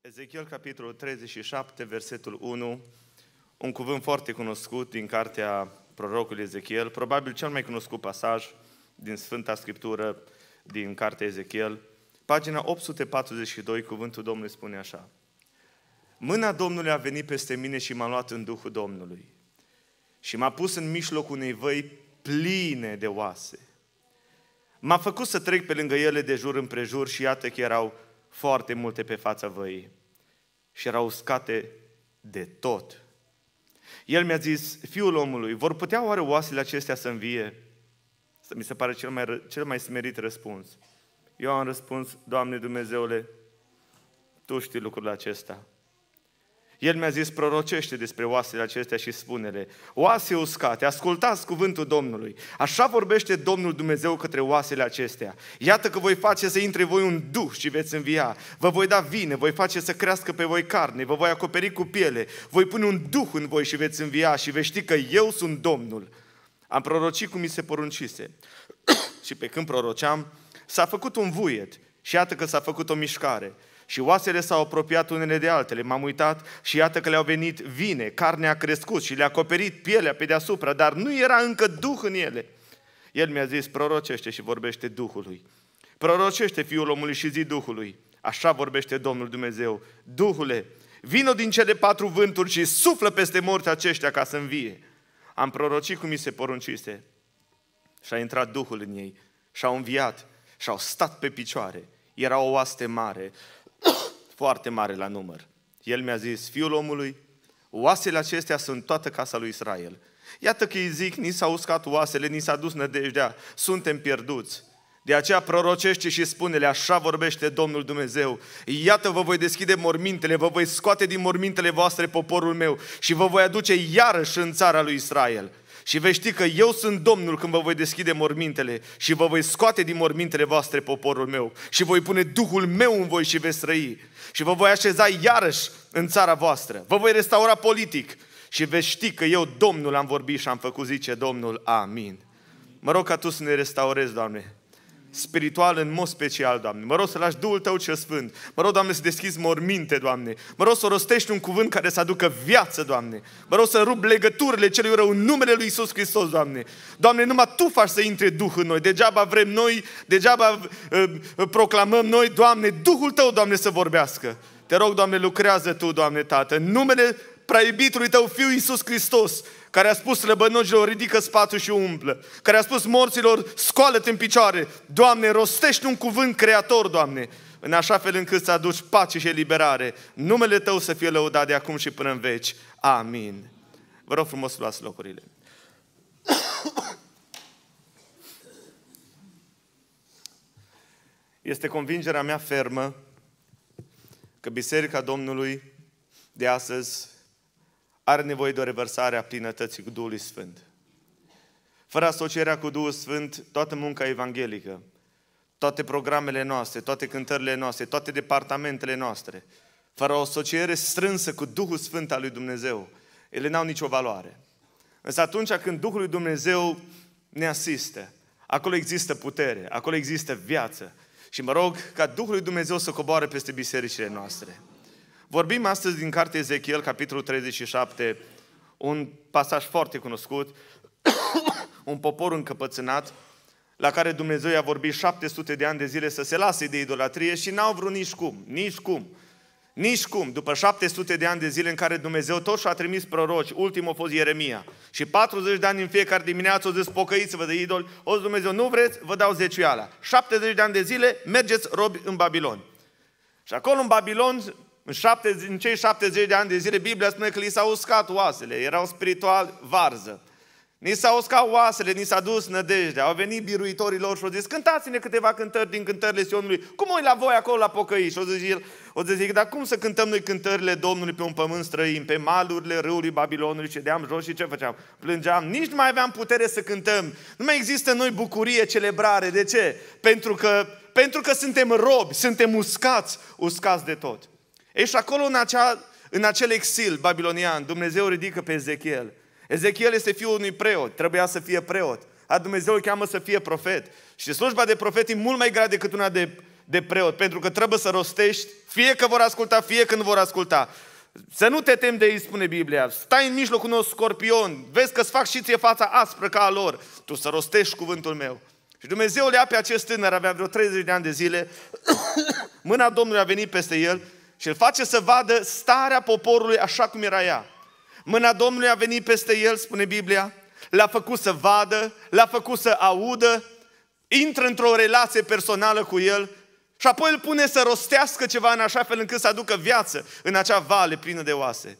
Ezechiel, capitolul 37, versetul 1, un cuvânt foarte cunoscut din cartea prorocului Ezechiel, probabil cel mai cunoscut pasaj din Sfânta Scriptură, din cartea Ezechiel. Pagina 842, cuvântul Domnului spune așa. Mâna Domnului a venit peste mine și m-a luat în Duhul Domnului și m-a pus în mijlocul unei văi pline de oase. M-a făcut să trec pe lângă ele de jur împrejur și iată că erau foarte multe pe fața văii și erau uscate de tot. El mi-a zis, fiul omului, vor putea oare oasele acestea să învie? Să mi se pare cel mai, cel mai smerit răspuns. Eu am răspuns, Doamne Dumnezeule, Tu știi lucrul acesta. El mi-a zis, prorocește despre oasele acestea și spune-le, oase uscate, ascultați cuvântul Domnului. Așa vorbește Domnul Dumnezeu către oasele acestea. Iată că voi face să intre voi un duh și veți învia. Vă voi da vine, voi face să crească pe voi carne, vă voi acoperi cu piele, voi pune un duh în voi și veți învia și veți ști că eu sunt Domnul. Am prorocit cum mi se poruncise. și pe când proroceam, s-a făcut un vuiet și iată că s-a făcut o mișcare – și oasele s-au apropiat unele de altele. M-am uitat și iată că le-au venit vine, carnea a crescut și le-a acoperit pielea pe deasupra, dar nu era încă duh în ele. El mi-a zis, prorocește și vorbește Duhului. Prorocește Fiul omului și zi Duhului. Așa vorbește Domnul Dumnezeu. Duhule, vino din cele patru vânturi și suflă peste morți aceștia ca să învie. Am prorocit cum mi se poruncise. Și a intrat Duhul în ei. Și au înviat. Și au stat pe picioare. Era o oaste mare foarte mare la număr. El mi-a zis, fiul omului, oasele acestea sunt toată casa lui Israel. Iată că îi zic, ni s-a uscat oasele, ni s-a dus nădejdea, suntem pierduți. De aceea prorocește și spune-le, așa vorbește Domnul Dumnezeu. Iată vă voi deschide mormintele, vă voi scoate din mormintele voastre poporul meu și vă voi aduce iarăși în țara lui Israel. Și veți ști că eu sunt Domnul când vă voi deschide mormintele și vă voi scoate din mormintele voastre poporul meu și voi pune Duhul meu în voi și veți trăi. Și vă voi așeza iarăși în țara voastră. Vă voi restaura politic și veți ști că eu, Domnul, am vorbit și am făcut, zice Domnul. Amin. Mă rog ca Tu să ne restaurezi, Doamne, spiritual în mod special, Doamne. Mă rog să lași Duhul Tău cel Sfânt. Mă rog, Doamne, să deschizi morminte, Doamne. Mă rog să rostești un cuvânt care să aducă viață, Doamne. Mă rog să rup legăturile celui rău în numele Lui Isus Hristos, Doamne. Doamne, numai Tu faci să intre Duh în noi. Degeaba vrem noi, degeaba uh, uh, proclamăm noi, Doamne, Duhul Tău, Doamne, să vorbească. Te rog, Doamne, lucrează Tu, Doamne, Tată, în numele preiubitului Tău Fiu Iisus Hristos, care a spus slăbănogilor, ridică spatul și umplă, care a spus morților, scoală-te în picioare, Doamne, rostește un cuvânt creator, Doamne, în așa fel încât să aduci pace și eliberare. Numele Tău să fie lăudat de acum și până în veci. Amin. Vă rog frumos, luați locurile. Este convingerea mea fermă că Biserica Domnului de astăzi are nevoie de o revărsare a plinătății cu Duhul Sfânt. Fără asocierea cu Duhul Sfânt, toată munca evanghelică, toate programele noastre, toate cântările noastre, toate departamentele noastre, fără o asociere strânsă cu Duhul Sfânt al lui Dumnezeu, ele n-au nicio valoare. Însă atunci când Duhul lui Dumnezeu ne asistă, acolo există putere, acolo există viață. Și mă rog ca Duhul lui Dumnezeu să coboare peste bisericile noastre. Vorbim astăzi din cartea Ezechiel, capitolul 37, un pasaj foarte cunoscut, un popor încăpățânat, la care Dumnezeu i-a vorbit 700 de ani de zile să se lase de idolatrie și n-au vrut nici cum, nici cum. Nici cum, după 700 de ani de zile în care Dumnezeu tot și-a trimis proroci, ultimul a fost Ieremia, și 40 de ani în fiecare dimineață o zis, pocăiți-vă de idol, o zis Dumnezeu, nu vreți, vă dau zeciuiala. 70 de ani de zile, mergeți robi în Babilon. Și acolo în Babilon, în, șapte, în cei 70 de ani de zile, Biblia spune că li s-au uscat oasele, erau spiritual varză. Ni s-au uscat oasele, ni s-a dus nădejdea, au venit biruitorii lor și au zis, cântați-ne câteva cântări din cântările Sionului. Cum o la voi acolo la pocăi? Și o zis el, o zic, dar cum să cântăm noi cântările Domnului pe un pământ străin, pe malurile râului Babilonului, ce deam jos și ce făceam? Plângeam, nici nu mai aveam putere să cântăm. Nu mai există noi bucurie, celebrare. De ce? Pentru că, pentru că suntem robi, suntem uscați, uscați de tot. Ești acolo în, acea, în acel exil babilonian, Dumnezeu ridică pe Ezechiel. Ezechiel este fiul unui preot, trebuia să fie preot. A Dumnezeu îl cheamă să fie profet. Și slujba de profet e mult mai grea decât una de, de preot, pentru că trebuie să rostești, fie că vor asculta, fie când vor asculta. Să nu te temi de ei, spune Biblia. Stai în mijlocul unui scorpion, vezi că-ți fac și ție fața aspră ca a lor. Tu să rostești cuvântul meu. Și Dumnezeu le ia pe acest tânăr, avea vreo 30 de ani de zile, mâna Domnului a venit peste el și îl face să vadă starea poporului așa cum era ea. Mâna Domnului a venit peste el, spune Biblia, l-a făcut să vadă, l-a făcut să audă, intră într-o relație personală cu el și apoi îl pune să rostească ceva în așa fel încât să aducă viață în acea vale plină de oase.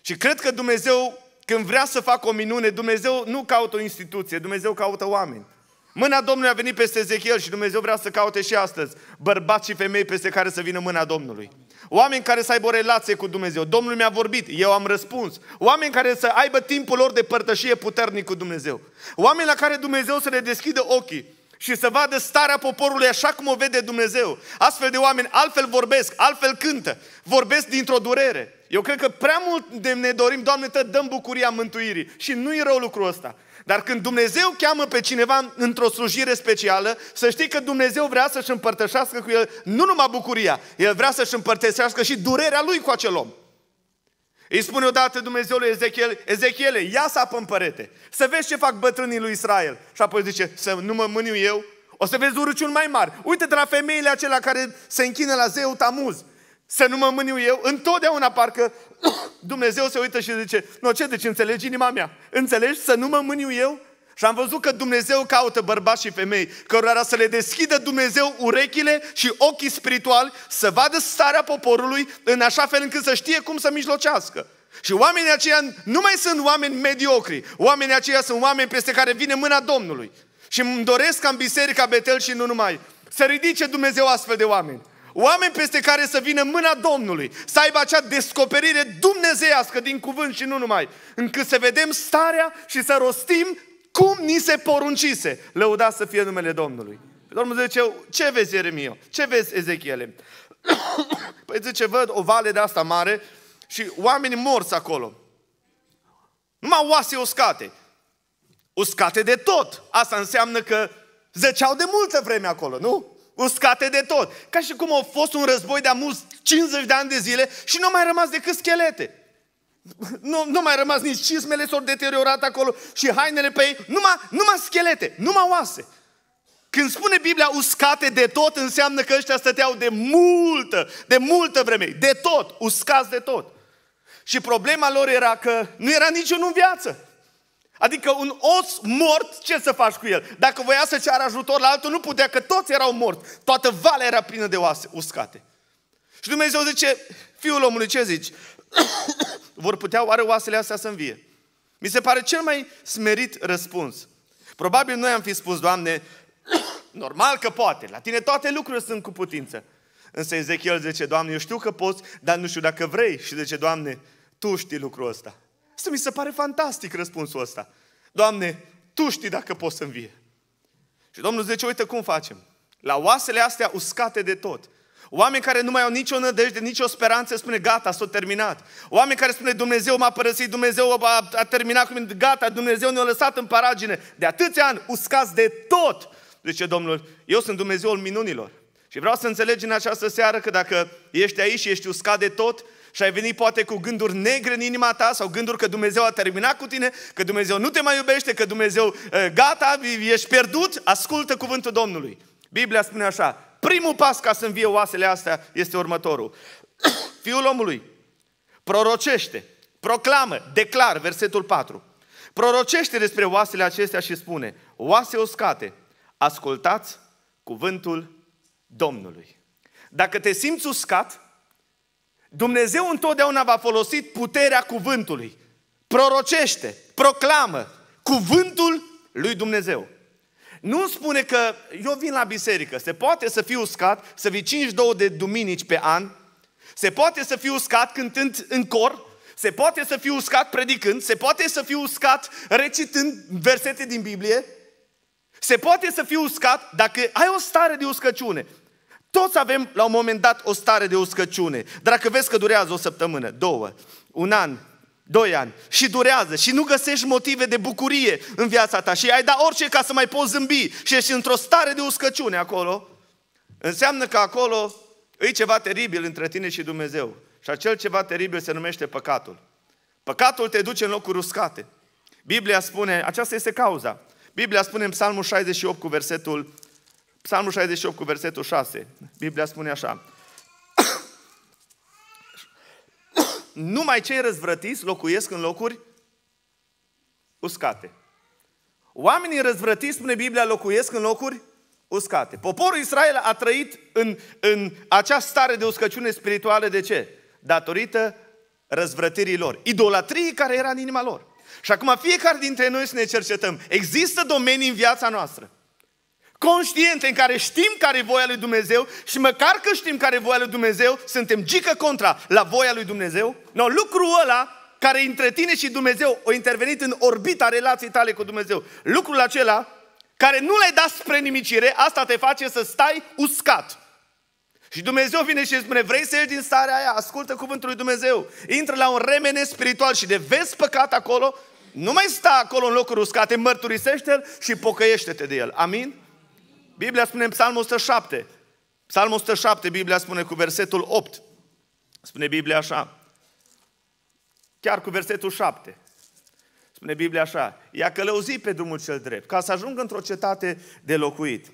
Și cred că Dumnezeu, când vrea să facă o minune, Dumnezeu nu caută o instituție, Dumnezeu caută oameni. Mâna Domnului a venit peste Ezechiel și Dumnezeu vrea să caute și astăzi bărbați și femei peste care să vină mâna Domnului. Oameni care să aibă o relație cu Dumnezeu. Domnul mi-a vorbit, eu am răspuns. Oameni care să aibă timpul lor de părtășie puternic cu Dumnezeu. Oameni la care Dumnezeu să le deschidă ochii și să vadă starea poporului așa cum o vede Dumnezeu. Astfel de oameni altfel vorbesc, altfel cântă, vorbesc dintr-o durere. Eu cred că prea mult ne dorim, Doamne, te dăm bucuria mântuirii și nu-i rău lucrul ăsta. Dar când Dumnezeu cheamă pe cineva într-o slujire specială, să știi că Dumnezeu vrea să-și împărtășească cu el nu numai bucuria, el vrea să-și împărtășească și durerea lui cu acel om. Îi spune odată Dumnezeu lui Ezechiel, Ezechiele, ia să în părete, să vezi ce fac bătrânii lui Israel. Și apoi zice, să nu mă mâniu eu, o să vezi urăciuni mai mari. Uite de la femeile acelea care se închină la zeu Tamuz să nu mă mâniu eu, întotdeauna parcă Dumnezeu se uită și zice, nu, ce, deci înțelegi inima mea? Înțelegi să nu mă mâniu eu? Și am văzut că Dumnezeu caută bărbați și femei cărora să le deschidă Dumnezeu urechile și ochii spirituali, să vadă starea poporului în așa fel încât să știe cum să mijlocească. Și oamenii aceia nu mai sunt oameni mediocri. Oamenii aceia sunt oameni peste care vine mâna Domnului. Și îmi doresc ca în Biserica Betel și nu numai să ridice Dumnezeu astfel de oameni. Oameni peste care să vină mâna Domnului, să aibă acea descoperire dumnezeiască din cuvânt și nu numai, încât să vedem starea și să rostim cum ni se poruncise. Lăuda să fie numele Domnului. Domnul zice, ce vezi Ieremia? Ce vezi Ezechiele? păi zice, văd o vale de asta mare și oamenii morți acolo. Numai oase uscate. Uscate de tot. Asta înseamnă că zăceau de multă vreme acolo, nu? uscate de tot. Ca și cum a fost un război de amuz 50 de ani de zile și nu mai rămas decât schelete. Nu, nu mai rămas nici cismele s-au deteriorat acolo și hainele pe ei, numai, numai schelete, numai oase. Când spune Biblia uscate de tot, înseamnă că ăștia stăteau de multă, de multă vreme, de tot, uscați de tot. Și problema lor era că nu era niciunul în viață. Adică un os mort, ce să faci cu el? Dacă voia să ceară ajutor la altul, nu putea, că toți erau morți. Toată valea era plină de oase uscate. Și Dumnezeu zice, fiul omului, ce zici? Vor putea oare oasele astea să învie? Mi se pare cel mai smerit răspuns. Probabil noi am fi spus, Doamne, normal că poate, la tine toate lucrurile sunt cu putință. Însă Ezechiel zice, Doamne, eu știu că poți, dar nu știu dacă vrei. Și zice, Doamne, Tu știi lucrul ăsta. Asta mi se pare fantastic răspunsul ăsta. Doamne, Tu știi dacă poți să învie. Și Domnul zice, uite cum facem. La oasele astea uscate de tot. Oameni care nu mai au nicio nădejde, nicio speranță, spune gata, s-a terminat. Oameni care spune Dumnezeu m-a părăsit, Dumnezeu a, a terminat cu mine, gata, Dumnezeu ne-a lăsat în paragine. De atâția ani, uscați de tot, zice Domnul, eu sunt Dumnezeul minunilor. Și vreau să înțelegi în această seară că dacă ești aici și ești uscat de tot, și ai venit poate cu gânduri negre în inima ta sau gânduri că Dumnezeu a terminat cu tine, că Dumnezeu nu te mai iubește, că Dumnezeu gata, ești pierdut, ascultă cuvântul Domnului. Biblia spune așa, primul pas ca să învie oasele astea este următorul. Fiul omului prorocește, proclamă, declar, versetul 4. Prorocește despre oasele acestea și spune, oase uscate, ascultați cuvântul Domnului. Dacă te simți uscat, Dumnezeu întotdeauna va folosi puterea cuvântului. Prorocește, proclamă cuvântul lui Dumnezeu. Nu spune că eu vin la biserică, se poate să fiu uscat, să vii două de duminici pe an, se poate să fiu uscat cântând în cor, se poate să fiu uscat predicând, se poate să fiu uscat recitând versete din Biblie, se poate să fiu uscat dacă ai o stare de uscăciune. Toți avem la un moment dat o stare de uscăciune. Dar dacă vezi că durează o săptămână, două, un an, doi ani și durează și nu găsești motive de bucurie în viața ta și ai da orice ca să mai poți zâmbi și ești într-o stare de uscăciune acolo, înseamnă că acolo e ceva teribil între tine și Dumnezeu. Și acel ceva teribil se numește păcatul. Păcatul te duce în locuri uscate. Biblia spune, aceasta este cauza. Biblia spune în Psalmul 68 cu versetul Psalmul 68 cu versetul 6. Biblia spune așa. Numai cei răzvrătiți locuiesc în locuri uscate. Oamenii răzvrătiți, spune Biblia, locuiesc în locuri uscate. Poporul Israel a trăit în, în această stare de uscăciune spirituală. De ce? Datorită răzvrătirii lor, idolatriei care era în inima lor. Și acum fiecare dintre noi să ne cercetăm. Există domenii în viața noastră conștiente în care știm care e voia lui Dumnezeu și măcar că știm care e voia lui Dumnezeu, suntem gică contra la voia lui Dumnezeu? No, lucrul ăla care între tine și Dumnezeu a intervenit în orbita relației tale cu Dumnezeu. Lucrul acela care nu l ai dat spre nimicire, asta te face să stai uscat. Și Dumnezeu vine și spune, vrei să ieși din starea aia? Ascultă cuvântul lui Dumnezeu. Intră la un remene spiritual și de vezi păcat acolo, nu mai sta acolo în locuri uscate, mărturisește-l și pocăiește-te de el. Amin? Biblia spune în Psalmul 107, Psalmul 107, Biblia spune cu versetul 8, spune Biblia așa, chiar cu versetul 7, spune Biblia așa, i-a călăuzit pe drumul cel drept, ca să ajungă într-o cetate de locuit.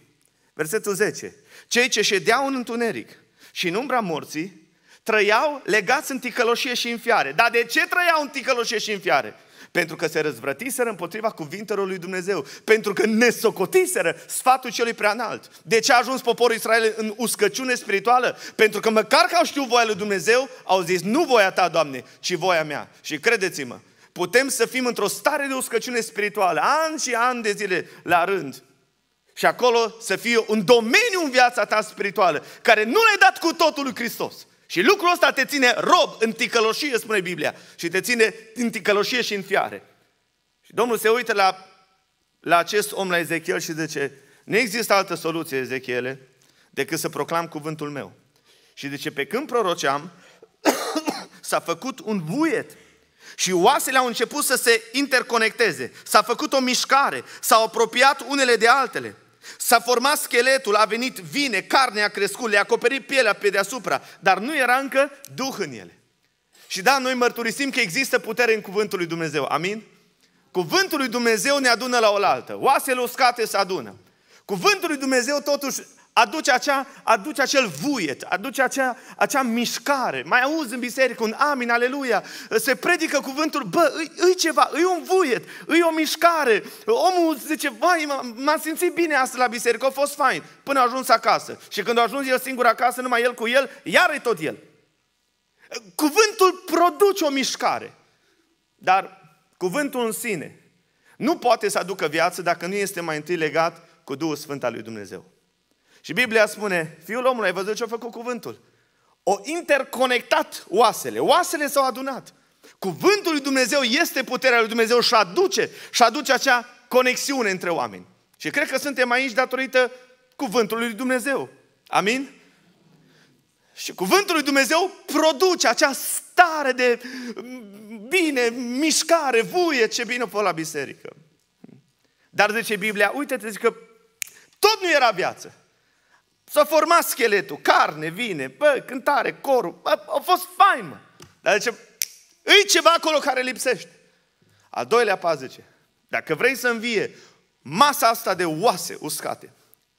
Versetul 10, cei ce ședeau în întuneric și în umbra morții, trăiau legați în ticăloșie și în fiare. Dar de ce trăiau în ticăloșie și în fiare? pentru că se răzvrătiseră împotriva cuvintelor lui Dumnezeu, pentru că nesocotiseră sfatul celui înalt. De ce a ajuns poporul Israel în uscăciune spirituală? Pentru că măcar că au știut voia lui Dumnezeu, au zis, nu voia ta, Doamne, ci voia mea. Și credeți-mă, putem să fim într-o stare de uscăciune spirituală, ani și ani de zile la rând, și acolo să fie un domeniu în viața ta spirituală, care nu l-ai dat cu totul lui Hristos. Și lucrul ăsta te ține rob în ticăloșie, spune Biblia. Și te ține în ticăloșie și în fiare. Și Domnul se uită la, la acest om, la Ezechiel și zice, nu există altă soluție, Ezechiele, decât să proclam cuvântul meu. Și zice, pe când proroceam, s-a făcut un buiet și oasele au început să se interconecteze. S-a făcut o mișcare, s-au apropiat unele de altele. S-a format scheletul, a venit vine, carnea a crescut, le-a acoperit pielea pe deasupra, dar nu era încă duh în ele. Și da, noi mărturisim că există putere în cuvântul lui Dumnezeu. Amin? Cuvântul lui Dumnezeu ne adună la oaltă. Oasele uscate se adună. Cuvântul lui Dumnezeu totuși aduce, acea, aduce acel vuiet, aduce acea, acea mișcare. Mai auzi în biserică un amin, aleluia, se predică cuvântul, bă, îi, îi ceva, îi un vuiet, îi o mișcare. Omul zice, vai, m-am simțit bine astăzi la biserică, a fost fain, până a ajuns acasă. Și când a ajuns el singur acasă, numai el cu el, iar e tot el. Cuvântul produce o mișcare, dar cuvântul în sine nu poate să aducă viață dacă nu este mai întâi legat cu Duhul Sfânt al lui Dumnezeu. Și Biblia spune, fiul omului, ai văzut ce a făcut cuvântul? O interconectat oasele. Oasele s-au adunat. Cuvântul lui Dumnezeu este puterea lui Dumnezeu și aduce, și aduce acea conexiune între oameni. Și cred că suntem aici datorită cuvântului lui Dumnezeu. Amin? Și cuvântul lui Dumnezeu produce acea stare de bine, mișcare, vuie, ce bine pe la biserică. Dar zice Biblia, uite-te, zic că tot nu era viață. S-a format scheletul, carne, vine, bă, cântare, corul, bă, a fost fain, mă. Dar zice, îi ceva acolo care lipsește. A doilea pas zice, dacă vrei să învie masa asta de oase uscate,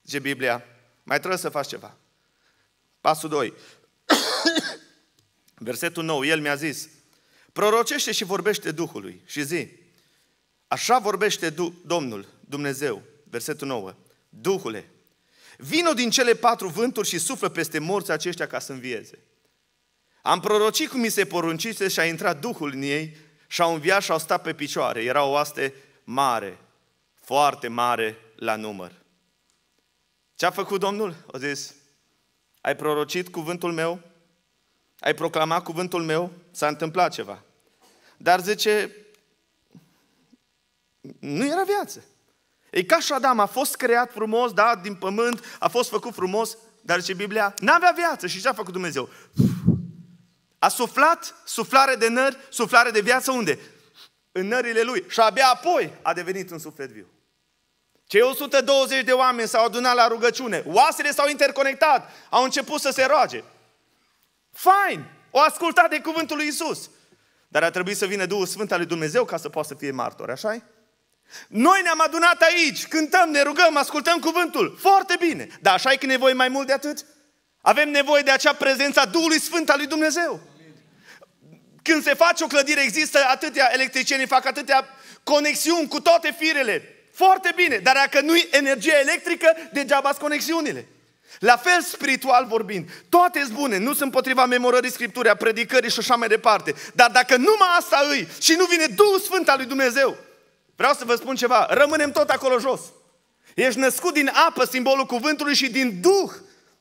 zice Biblia, mai trebuie să faci ceva. Pasul 2. Versetul 9, el mi-a zis, prorocește și vorbește Duhului și zi, așa vorbește du- Domnul, Dumnezeu, versetul 9, Duhule, Vino din cele patru vânturi și suflă peste morți aceștia ca să învieze. Am prorocit cum mi se poruncise și a intrat Duhul în ei și au înviat și au stat pe picioare. Era o oaste mare, foarte mare la număr. Ce a făcut Domnul? A zis, ai prorocit cuvântul meu? Ai proclamat cuvântul meu? S-a întâmplat ceva. Dar zice, nu era viață. E ca și Adam, a fost creat frumos, da, din pământ, a fost făcut frumos, dar ce Biblia? N-avea viață și ce a făcut Dumnezeu? A suflat suflare de nări, suflare de viață unde? În nările lui. Și abia apoi a devenit un suflet viu. Cei 120 de oameni s-au adunat la rugăciune. Oasele s-au interconectat. Au început să se roage. Fain! O ascultat de cuvântul lui Isus. Dar a trebuit să vină Duhul Sfânt al lui Dumnezeu ca să poată să fie martor, așa -i? Noi ne-am adunat aici, cântăm, ne rugăm, ascultăm cuvântul. Foarte bine. Dar așa e că nevoie mai mult de atât? Avem nevoie de acea prezență a Duhului Sfânt al lui Dumnezeu. Când se face o clădire, există atâtea electricieni, fac atâtea conexiuni cu toate firele. Foarte bine, dar dacă nu-i energie electrică, degeaba conexiunile. La fel spiritual vorbind, toate sunt bune, nu sunt potriva memorării Scripturii, a predicării și așa mai departe. Dar dacă numai asta îi și nu vine Duhul Sfânt al lui Dumnezeu, Vreau să vă spun ceva, rămânem tot acolo jos. Ești născut din apă, simbolul cuvântului și din Duh.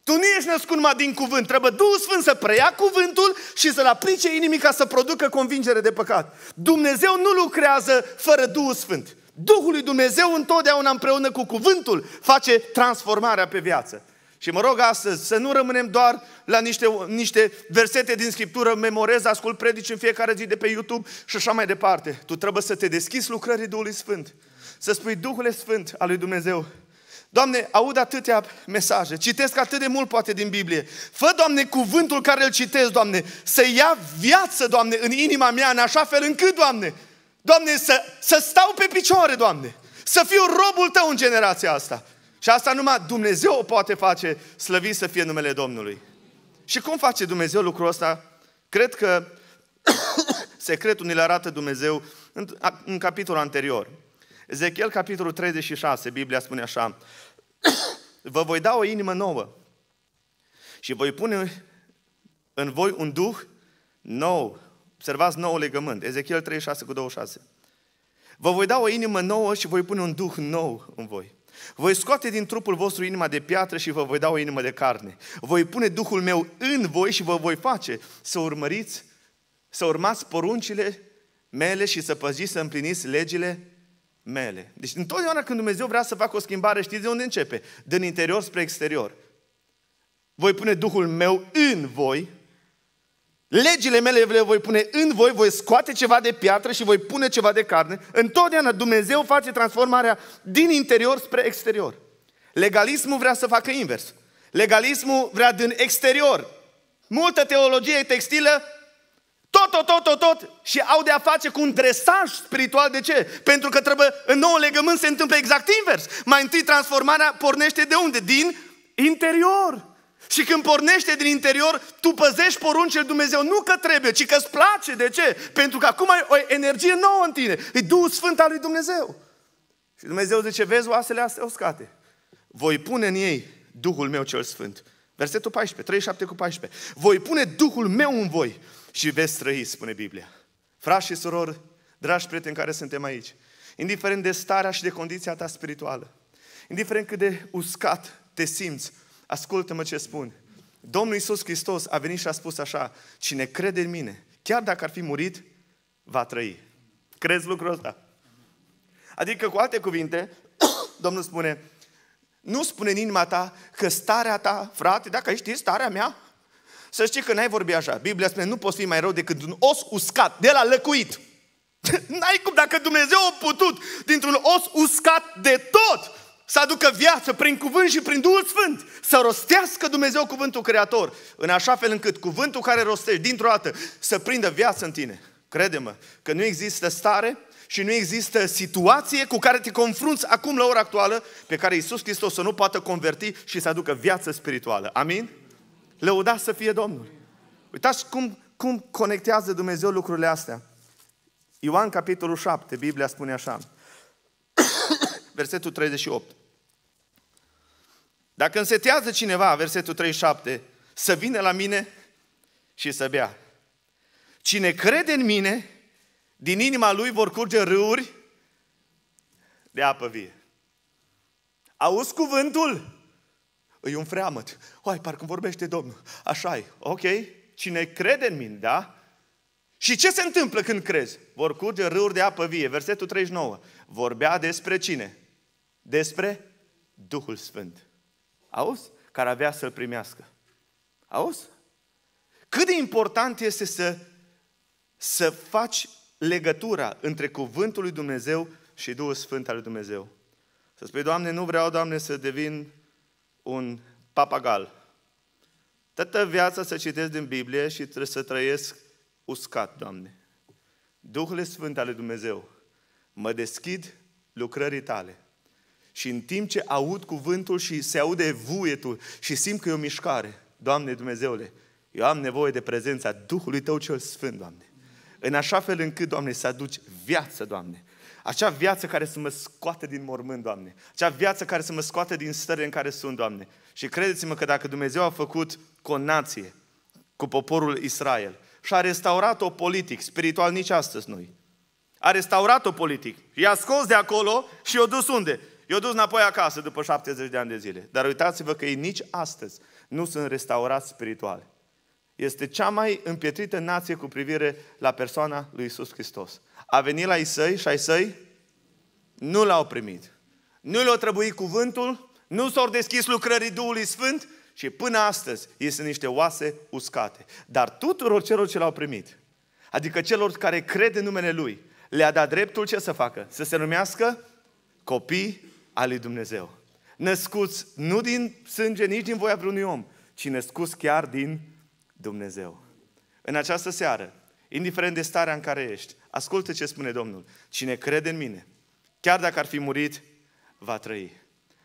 Tu nu ești născut numai din cuvânt. Trebuie Duhul Sfânt să preia cuvântul și să-l aplice inimii ca să producă convingere de păcat. Dumnezeu nu lucrează fără Duhul Sfânt. Duhul lui Dumnezeu întotdeauna împreună cu cuvântul face transformarea pe viață. Și mă rog astăzi să nu rămânem doar la niște, niște versete din Scriptură, memorez, ascult predici în fiecare zi de pe YouTube și așa mai departe. Tu trebuie să te deschizi lucrării Duhului Sfânt. Să spui Duhul Sfânt al lui Dumnezeu. Doamne, aud atâtea mesaje, citesc atât de mult poate din Biblie. Fă, Doamne, cuvântul care îl citesc, Doamne, să ia viață, Doamne, în inima mea, în așa fel încât, Doamne, Doamne, să, să stau pe picioare, Doamne, să fiu robul Tău în generația asta. Și asta numai Dumnezeu o poate face slăvit să fie numele Domnului. Și cum face Dumnezeu lucrul ăsta? Cred că secretul ne-l arată Dumnezeu în, în capitolul anterior. Ezechiel, capitolul 36, Biblia spune așa. Vă voi da o inimă nouă și voi pune în voi un duh nou. Observați nou legământ. Ezechiel 36 cu 26. Vă voi da o inimă nouă și voi pune un duh nou în voi. Voi scoate din trupul vostru inima de piatră și vă voi da o inimă de carne. Voi pune Duhul meu în voi și vă voi face să urmăriți, să urmați poruncile mele și să păziți, să împliniți legile mele. Deci întotdeauna când Dumnezeu vrea să facă o schimbare, știți de unde începe? Din interior spre exterior. Voi pune Duhul meu în voi Legile mele le voi pune în voi, voi scoate ceva de piatră și voi pune ceva de carne. Întotdeauna Dumnezeu face transformarea din interior spre exterior. Legalismul vrea să facă invers. Legalismul vrea din exterior. Multă teologie textilă, tot, tot, tot, tot, tot și au de a face cu un dresaj spiritual. De ce? Pentru că trebuie, în nou legământ se întâmplă exact invers. Mai întâi transformarea pornește de unde? Din interior. Și când pornește din interior, tu păzești poruncile Dumnezeu nu că trebuie, ci că îți place. De ce? Pentru că acum ai o energie nouă în tine. E Duhul Sfânt al lui Dumnezeu. Și Dumnezeu zice, vezi oasele astea uscate. Voi pune în ei Duhul meu cel Sfânt. Versetul 14, 37 cu 14. Voi pune Duhul meu în voi și veți trăi, spune Biblia. Frași și surori, dragi prieteni care suntem aici, indiferent de starea și de condiția ta spirituală, indiferent cât de uscat te simți, Ascultă-mă ce spun. Domnul Iisus Hristos a venit și a spus așa, cine crede în mine, chiar dacă ar fi murit, va trăi. Crezi lucrul ăsta? Adică, cu alte cuvinte, Domnul spune, nu spune în inima ta că starea ta, frate, dacă ai ști starea mea, să știi că n-ai vorbit așa. Biblia spune, nu poți fi mai rău decât un os uscat, de la lăcuit. n-ai cum, dacă Dumnezeu a putut, dintr-un os uscat de tot, să aducă viață prin cuvânt și prin Duhul Sfânt, să rostească Dumnezeu cuvântul Creator, în așa fel încât cuvântul care rostești dintr-o dată să prindă viață în tine. Crede-mă că nu există stare și nu există situație cu care te confrunți acum la ora actuală pe care Isus Hristos să nu poată converti și să aducă viață spirituală. Amin? Lăuda să fie Domnul. Uitați cum, cum conectează Dumnezeu lucrurile astea. Ioan capitolul 7, Biblia spune așa, versetul 38. Dacă însetează cineva, versetul 37, să vină la mine și să bea. Cine crede în mine, din inima lui vor curge râuri de apă vie. Auzi cuvântul? Îi un freamăt. Oai, parcă vorbește Domnul. așa e, ok. Cine crede în mine, da? Și ce se întâmplă când crezi? Vor curge râuri de apă vie. Versetul 39. Vorbea despre cine? Despre Duhul Sfânt. Auzi? Care avea să-l primească. Auzi? Cât de important este să, să faci legătura între cuvântul lui Dumnezeu și Duhul Sfânt al lui Dumnezeu. Să spui, Doamne, nu vreau, Doamne, să devin un papagal. Tătă viața să citesc din Biblie și trebuie să trăiesc uscat, Doamne. Duhul Sfânt al lui Dumnezeu, mă deschid lucrării tale. Și în timp ce aud cuvântul și se aude vuietul și simt că e o mișcare, Doamne Dumnezeule, eu am nevoie de prezența Duhului Tău cel Sfânt, Doamne. În așa fel încât, Doamne, să aduci viață, Doamne. Acea viață care să mă scoate din mormânt, Doamne. Acea viață care să mă scoate din stările în care sunt, Doamne. Și credeți-mă că dacă Dumnezeu a făcut conație cu poporul Israel și a restaurat-o politic, spiritual nici astăzi noi, a restaurat-o politic, i-a scos de acolo și i-a dus unde? Eu dus înapoi acasă după 70 de ani de zile. Dar uitați-vă că ei nici astăzi nu sunt restaurați spiritual. Este cea mai împietrită nație cu privire la persoana lui Isus Hristos. A venit la Isai și ai săi nu l-au primit. Nu le-au trebuit cuvântul, nu s-au deschis lucrării Duhului Sfânt și până astăzi ei sunt niște oase uscate. Dar tuturor celor ce l-au primit, adică celor care cred în numele Lui, le-a dat dreptul ce să facă? Să se numească copii al lui Dumnezeu. Născuți nu din sânge, nici din voia vreunui om, ci născuți chiar din Dumnezeu. În această seară, indiferent de starea în care ești, ascultă ce spune Domnul. Cine crede în mine, chiar dacă ar fi murit, va trăi.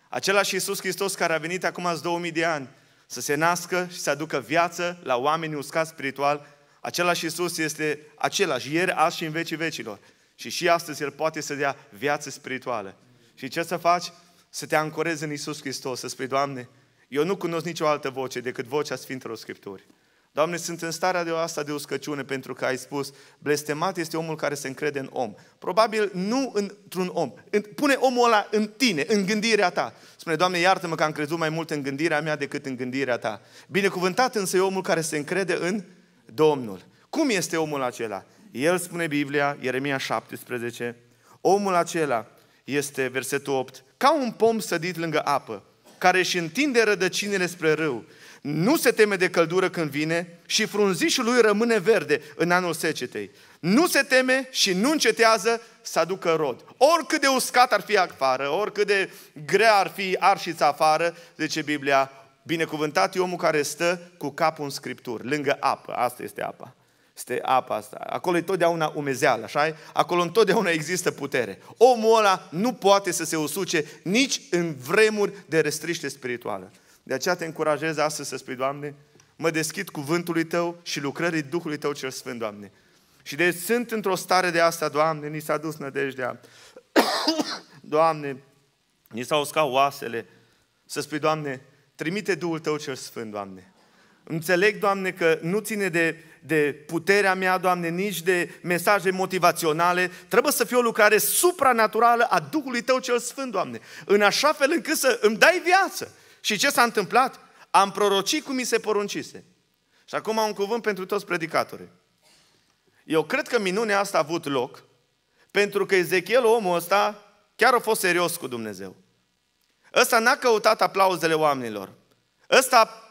Același Iisus Hristos care a venit acum azi 2000 de ani să se nască și să aducă viață la oamenii uscați spiritual, același Iisus este același ieri, azi și în vecii vecilor. Și și astăzi El poate să dea viață spirituală. Și ce să faci? Să te ancorezi în Isus Hristos, să spui, Doamne, eu nu cunosc nicio altă voce decât vocea Sfintelor Scripturi. Doamne, sunt în starea de o asta de uscăciune pentru că ai spus, blestemat este omul care se încrede în om. Probabil nu într-un om. Pune omul ăla în tine, în gândirea ta. Spune, Doamne, iartă-mă că am crezut mai mult în gândirea mea decât în gândirea ta. Binecuvântat însă e omul care se încrede în Domnul. Cum este omul acela? El spune Biblia, Ieremia 17, omul acela este versetul 8. Ca un pom sădit lângă apă, care își întinde rădăcinile spre râu, nu se teme de căldură când vine și frunzișul lui rămâne verde în anul secetei. Nu se teme și nu încetează să aducă rod. Oricât de uscat ar fi afară, oricât de grea ar fi arșița afară, zice Biblia, binecuvântat e omul care stă cu capul în scripturi, lângă apă, asta este apa este apa asta. Acolo e totdeauna umezeală, așa Acolo întotdeauna există putere. Omul ăla nu poate să se usuce nici în vremuri de restriște spirituală. De aceea te încurajez astăzi să spui, Doamne, mă deschid cuvântului Tău și lucrării Duhului Tău cel Sfânt, Doamne. Și de sunt într-o stare de asta, Doamne, ni s-a dus nădejdea. Doamne, ni s-au uscat oasele. Să spui, Doamne, trimite Duhul Tău cel Sfânt, Doamne. Înțeleg, Doamne, că nu ține de, de puterea mea, Doamne, nici de mesaje motivaționale. Trebuie să fie o lucrare supranaturală a Duhului Tău cel Sfânt, Doamne, în așa fel încât să îmi dai viață. Și ce s-a întâmplat? Am prorocit cum mi se poruncise. Și acum am un cuvânt pentru toți predicatorii. Eu cred că minunea asta a avut loc pentru că Ezechiel, omul ăsta, chiar a fost serios cu Dumnezeu. Ăsta n-a căutat aplauzele oamenilor. Ăsta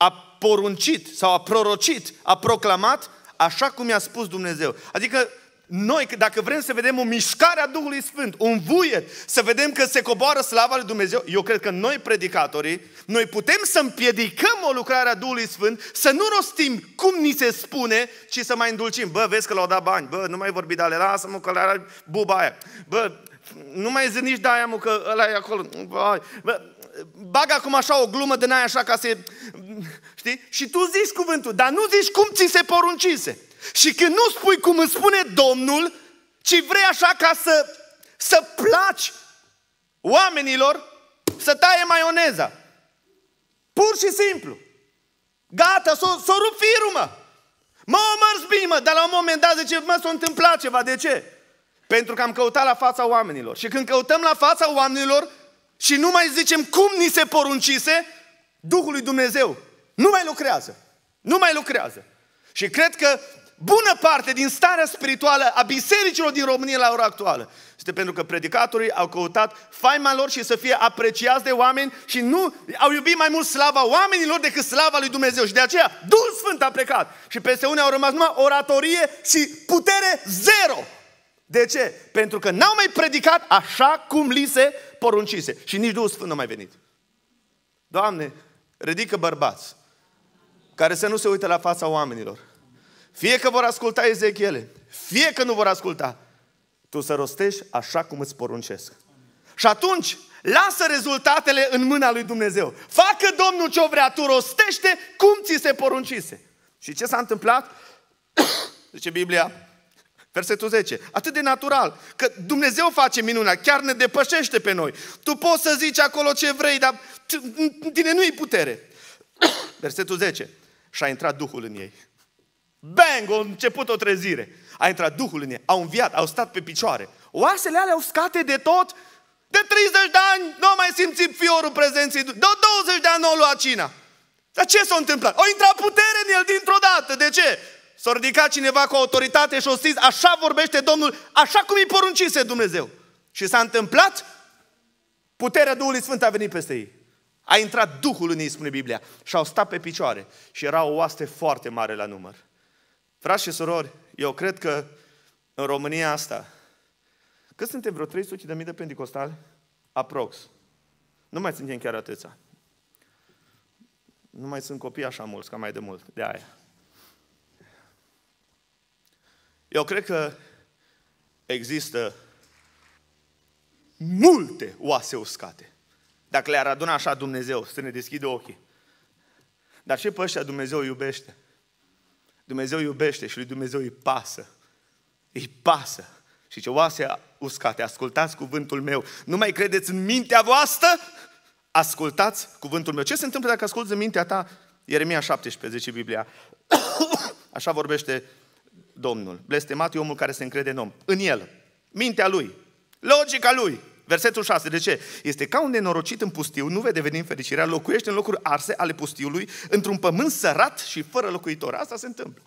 a poruncit sau a prorocit, a proclamat așa cum i-a spus Dumnezeu. Adică noi, dacă vrem să vedem o mișcare a Duhului Sfânt, un vuiet, să vedem că se coboară slava lui Dumnezeu, eu cred că noi, predicatorii, noi putem să împiedicăm o lucrare a Duhului Sfânt, să nu rostim cum ni se spune, ci să mai îndulcim. Bă, vezi că l-au dat bani, bă, nu mai vorbi de alea, lasă-mă că le buba aia. Bă, nu mai zici nici de aia, mă, că ăla e acolo. Bă, bă, bag acum așa o glumă de aia așa ca să... Știi? Și tu zici cuvântul, dar nu zici cum ți se poruncise. Și când nu spui cum îți spune Domnul, ci vrei așa ca să, să placi oamenilor să taie maioneza. Pur și simplu. Gata, s-o, s-o rup firul, mă. Mă omărs bine, mă, dar la un moment dat zice, mă, s-a întâmplat ceva, de ce? Pentru că am căutat la fața oamenilor. Și când căutăm la fața oamenilor, și nu mai zicem cum ni se poruncise, Duhul lui Dumnezeu nu mai lucrează. Nu mai lucrează. Și cred că bună parte din starea spirituală a bisericilor din România la ora actuală este pentru că predicatorii au căutat faima lor și să fie apreciați de oameni și nu au iubit mai mult slava oamenilor decât slava lui Dumnezeu. Și de aceea Duhul Sfânt a plecat și peste unii au rămas numai oratorie și putere zero. De ce? Pentru că n-au mai predicat așa cum li se poruncise. Și nici Duhul Sfânt nu a mai venit. Doamne, ridică bărbați care să nu se uite la fața oamenilor. Fie că vor asculta Ezechiele, fie că nu vor asculta, tu să rostești așa cum îți poruncesc. Și atunci, lasă rezultatele în mâna lui Dumnezeu. Facă Domnul ce vrea, tu rostește cum ți se poruncise. Și ce s-a întâmplat? Zice Biblia, Versetul 10. Atât de natural. Că Dumnezeu face minunea, chiar ne depășește pe noi. Tu poți să zici acolo ce vrei, dar tine nu-i putere. Versetul 10. Și a intrat Duhul în ei. Bang! A început o trezire. A intrat Duhul în ei. Au înviat, au stat pe picioare. Oasele alea au scate de tot. De 30 de ani nu au mai simțit fiorul prezenței. De 20 de ani nu au luat cina. Dar ce s-a întâmplat? O intrat putere în el dintr-o dată. De ce? S-a ridicat cineva cu autoritate și o zis, așa vorbește Domnul, așa cum îi poruncise Dumnezeu. Și s-a întâmplat, puterea Duhului Sfânt a venit peste ei. A intrat Duhul în ei, spune Biblia. Și au stat pe picioare. Și era o oaste foarte mare la număr. Frați și surori, eu cred că în România asta, cât suntem vreo 300 de mii de pentecostali? Aprox. Nu mai suntem chiar atâția. Nu mai sunt copii așa mulți, ca mai de mult, de aia. Eu cred că există multe oase uscate. Dacă le-ar aduna așa Dumnezeu, să ne deschidă ochii. Dar și pe ăștia Dumnezeu iubește. Dumnezeu iubește și lui Dumnezeu îi pasă. Îi pasă. Și ce oase uscate, ascultați cuvântul meu. Nu mai credeți în mintea voastră? Ascultați cuvântul meu. Ce se întâmplă dacă asculți în mintea ta? Ieremia 17, zice Biblia. Așa vorbește Domnul. Blestemat e omul care se încrede în om. În el. Mintea lui. Logica lui. Versetul 6. De ce? Este ca un nenorocit în pustiu, nu vede venind fericirea, locuiește în locuri arse ale pustiului, într-un pământ sărat și fără locuitor. Asta se întâmplă.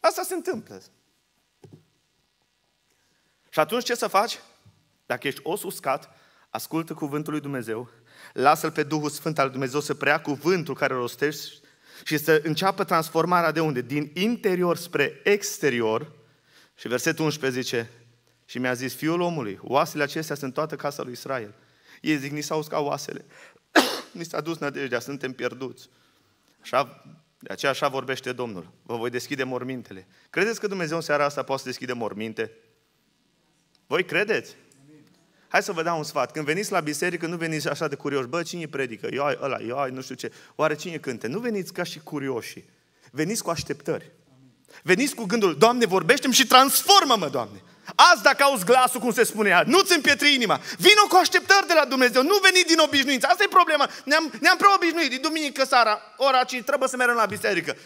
Asta se întâmplă. Și atunci ce să faci? Dacă ești os uscat, ascultă cuvântul lui Dumnezeu, lasă-l pe Duhul Sfânt al Dumnezeu să preia cuvântul care rostești și să înceapă transformarea de unde? Din interior spre exterior. Și versetul 11 zice, și mi-a zis, fiul omului, oasele acestea sunt toată casa lui Israel. Ei zic, ni s-au uscat oasele. ni s-a dus nădejdea, suntem pierduți. Așa, de aceea așa vorbește Domnul. Vă voi deschide mormintele. Credeți că Dumnezeu în seara asta poate să deschide morminte? Voi credeți? Hai să vă dau un sfat. Când veniți la biserică, nu veniți așa de curioși. Bă, cine predică? Eu ai ăla, eu ai nu știu ce. Oare cine cânte? Nu veniți ca și curioși. Veniți cu așteptări. Veniți cu gândul, Doamne, vorbește-mi și transformă-mă, Doamne. Azi dacă auzi glasul, cum se spune ea, nu-ți împietri inima. Vino cu așteptări de la Dumnezeu, nu veni din obișnuință. Asta e problema. Ne-am, ne-am preobișnuit. E duminică seara, ora 5, trebuie să mergem la biserică.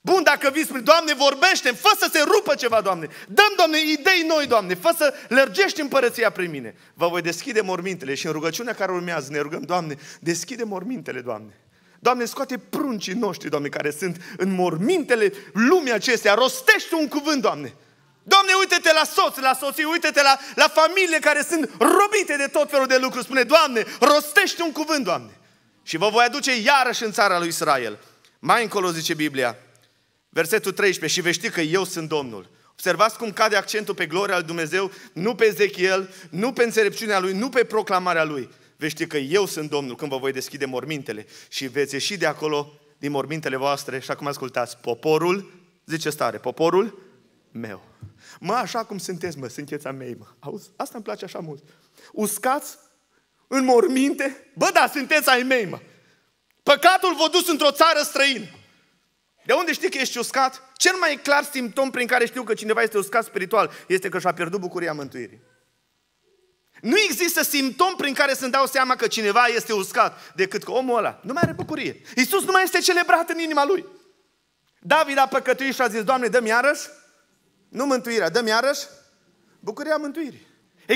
Bun, dacă vii spune, Doamne, vorbește fă să se rupă ceva, Doamne. Dăm, Doamne, idei noi, Doamne, fă să lărgești împărăția prin mine. Vă voi deschide mormintele și în rugăciunea care urmează ne rugăm, Doamne, deschide mormintele, Doamne. Doamne, scoate pruncii noștri, Doamne, care sunt în mormintele lumii acestea. Rostește un cuvânt, Doamne. Doamne, uite-te la soț, la soții, uite-te la, la familie care sunt robite de tot felul de lucruri. Spune, Doamne, rostește un cuvânt, Doamne. Și vă voi aduce iarăși în țara lui Israel. Mai încolo zice Biblia, Versetul 13, și vei ști că eu sunt Domnul. Observați cum cade accentul pe gloria lui Dumnezeu, nu pe Ezechiel, nu pe înțelepciunea lui, nu pe proclamarea lui. Vei ști că eu sunt Domnul când vă voi deschide mormintele și veți ieși de acolo din mormintele voastre și acum ascultați, poporul, zice stare, poporul meu. Mă, așa cum sunteți, mă, sunteți a mei, mă. Auzi? Asta îmi place așa mult. Uscați în morminte? Bă, da, sunteți ai mei, mă. Păcatul v-a dus într-o țară străină. De unde știi că ești uscat? Cel mai clar simptom prin care știu că cineva este uscat spiritual este că și-a pierdut bucuria mântuirii. Nu există simptom prin care să-mi dau seama că cineva este uscat decât că omul ăla nu mai are bucurie. Iisus nu mai este celebrat în inima lui. David a păcătuit și a zis, Doamne, dă-mi iarăși, nu mântuirea, dă-mi iarăși bucuria mântuirii.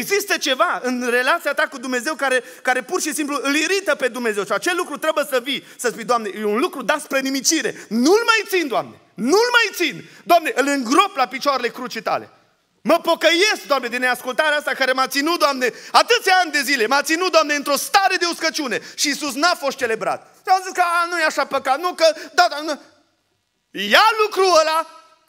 Există ceva în relația ta cu Dumnezeu care, care pur și simplu îl irită pe Dumnezeu. Și acel lucru trebuie să vii, să spui, Doamne, e un lucru dat spre nimicire. Nu-l mai țin, Doamne. Nu-l mai țin. Doamne, îl îngrop la picioarele crucii tale. Mă pocăiesc, Doamne, din neascultarea asta care m-a ținut, Doamne, atâția ani de zile, m-a ținut, Doamne, într-o stare de uscăciune. Și Iisus n-a fost celebrat. Și am zis că, a, nu e așa păcat, nu că, da, da, nu. Ia lucrul ăla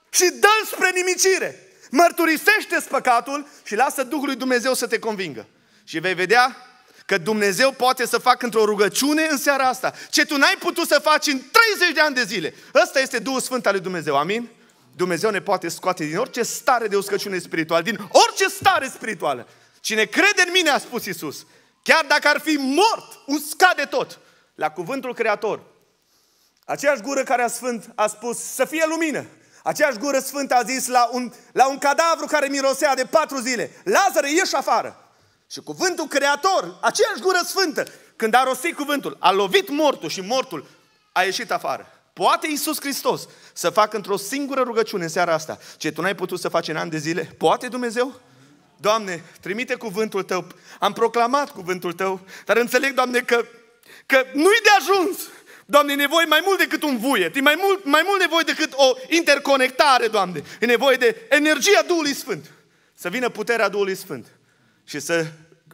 și dă spre nimicire. Mărturisește-ți păcatul și lasă Duhul lui Dumnezeu să te convingă. Și vei vedea că Dumnezeu poate să facă într-o rugăciune în seara asta ce tu n-ai putut să faci în 30 de ani de zile. Ăsta este Duhul Sfânt al lui Dumnezeu, amin? Dumnezeu ne poate scoate din orice stare de uscăciune spirituală, din orice stare spirituală. Cine crede în mine, a spus Isus, chiar dacă ar fi mort, uscat de tot, la cuvântul Creator, aceeași gură care a, sfânt, a spus să fie lumină Aceeași gură sfântă a zis la un, la un cadavru care mirosea de patru zile, Lazare, ieși afară! Și cuvântul creator, aceeași gură sfântă, când a rostit cuvântul, a lovit mortul și mortul a ieșit afară. Poate Iisus Hristos să facă într-o singură rugăciune în seara asta ce tu n-ai putut să faci în ani de zile? Poate Dumnezeu? Doamne, trimite cuvântul Tău. Am proclamat cuvântul Tău, dar înțeleg, Doamne, că, că nu-i de ajuns. Doamne, e nevoie mai mult decât un vuiet, e mai mult, mai mult nevoie decât o interconectare, Doamne. E nevoie de energia Duhului Sfânt. Să vină puterea Duhului Sfânt și să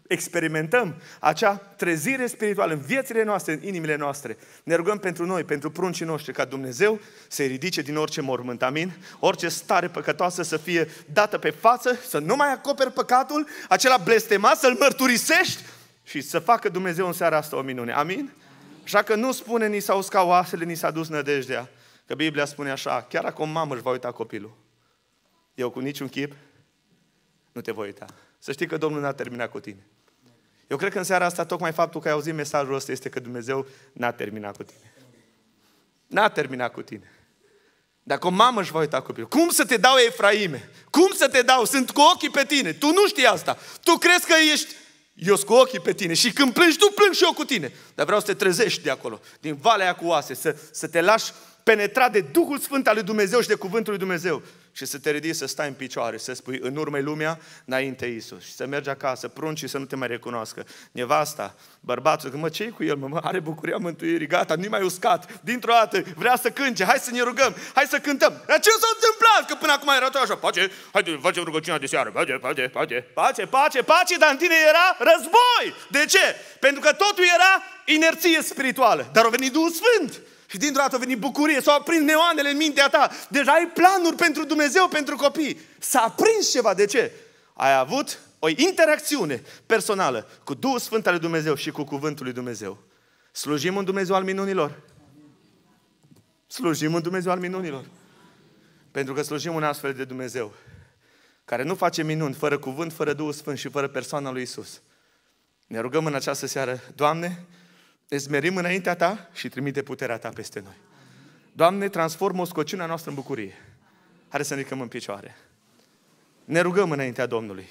experimentăm acea trezire spirituală în viețile noastre, în inimile noastre. Ne rugăm pentru noi, pentru pruncii noștri, ca Dumnezeu să-i ridice din orice mormânt, amin? Orice stare păcătoasă să fie dată pe față, să nu mai acoperi păcatul, acela blestemat, să-l mărturisești și să facă Dumnezeu în seara asta o minune, amin? Așa că nu spune ni s-au uscat oasele, ni s-a dus nădejdea. Că Biblia spune așa, chiar acum mamă își va uita copilul. Eu cu niciun chip nu te voi uita. Să știi că Domnul n-a terminat cu tine. Eu cred că în seara asta tocmai faptul că ai auzit mesajul ăsta este că Dumnezeu n-a terminat cu tine. N-a terminat cu tine. Dacă o mamă își va uita copilul, cum să te dau Efraime? Cum să te dau? Sunt cu ochii pe tine. Tu nu știi asta. Tu crezi că ești eu cu ochii pe tine și când plângi, tu plângi și eu cu tine. Dar vreau să te trezești de acolo, din valea cu oase, să, să te lași penetrat de Duhul Sfânt al lui Dumnezeu și de Cuvântul lui Dumnezeu și să te ridici, să stai în picioare, să spui în urmă lumea, înainte Isus. Și să mergi acasă, prunci să nu te mai recunoască. Nevasta, bărbatul, că mă, ce cu el, mă, mă, are bucuria mântuirii, gata, nu mai uscat. Dintr-o dată vrea să cânte, hai să ne rugăm, hai să cântăm. Dar ce s-a întâmplat? Că până acum era tot așa, pace, hai, facem rugăciunea de seară, pace, pace, pace, pace, pace, pace, dar în tine era război. De ce? Pentru că totul era inerție spirituală. Dar a venit Duhul Sfânt și dintr-o dată a venit bucurie, s-au aprins neoanele în mintea ta. Deja ai planuri pentru Dumnezeu, pentru copii. S-a aprins ceva. De ce? Ai avut o interacțiune personală cu Duhul Sfânt al lui Dumnezeu și cu Cuvântul lui Dumnezeu. Slujim în Dumnezeu al minunilor. Slujim în Dumnezeu al minunilor. Pentru că slujim un astfel de Dumnezeu care nu face minuni fără cuvânt, fără Duhul Sfânt și fără persoana lui Isus. Ne rugăm în această seară, Doamne, ne smerim înaintea Ta și trimite puterea Ta peste noi. Doamne, transformă scociunea noastră în bucurie. Hai să ne ridicăm în picioare. Ne rugăm înaintea Domnului.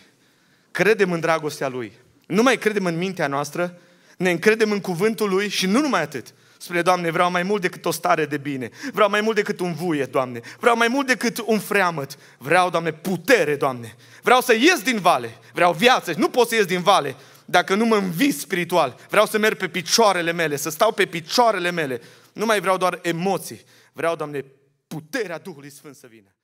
Credem în dragostea Lui. Nu mai credem în mintea noastră, ne încredem în cuvântul Lui și nu numai atât. Spune, Doamne, vreau mai mult decât o stare de bine. Vreau mai mult decât un vuie, Doamne. Vreau mai mult decât un freamăt. Vreau, Doamne, putere, Doamne. Vreau să ies din vale. Vreau viață. Nu pot să ies din vale dacă nu mă învii spiritual, vreau să merg pe picioarele mele, să stau pe picioarele mele, nu mai vreau doar emoții, vreau, Doamne, puterea Duhului Sfânt să vină.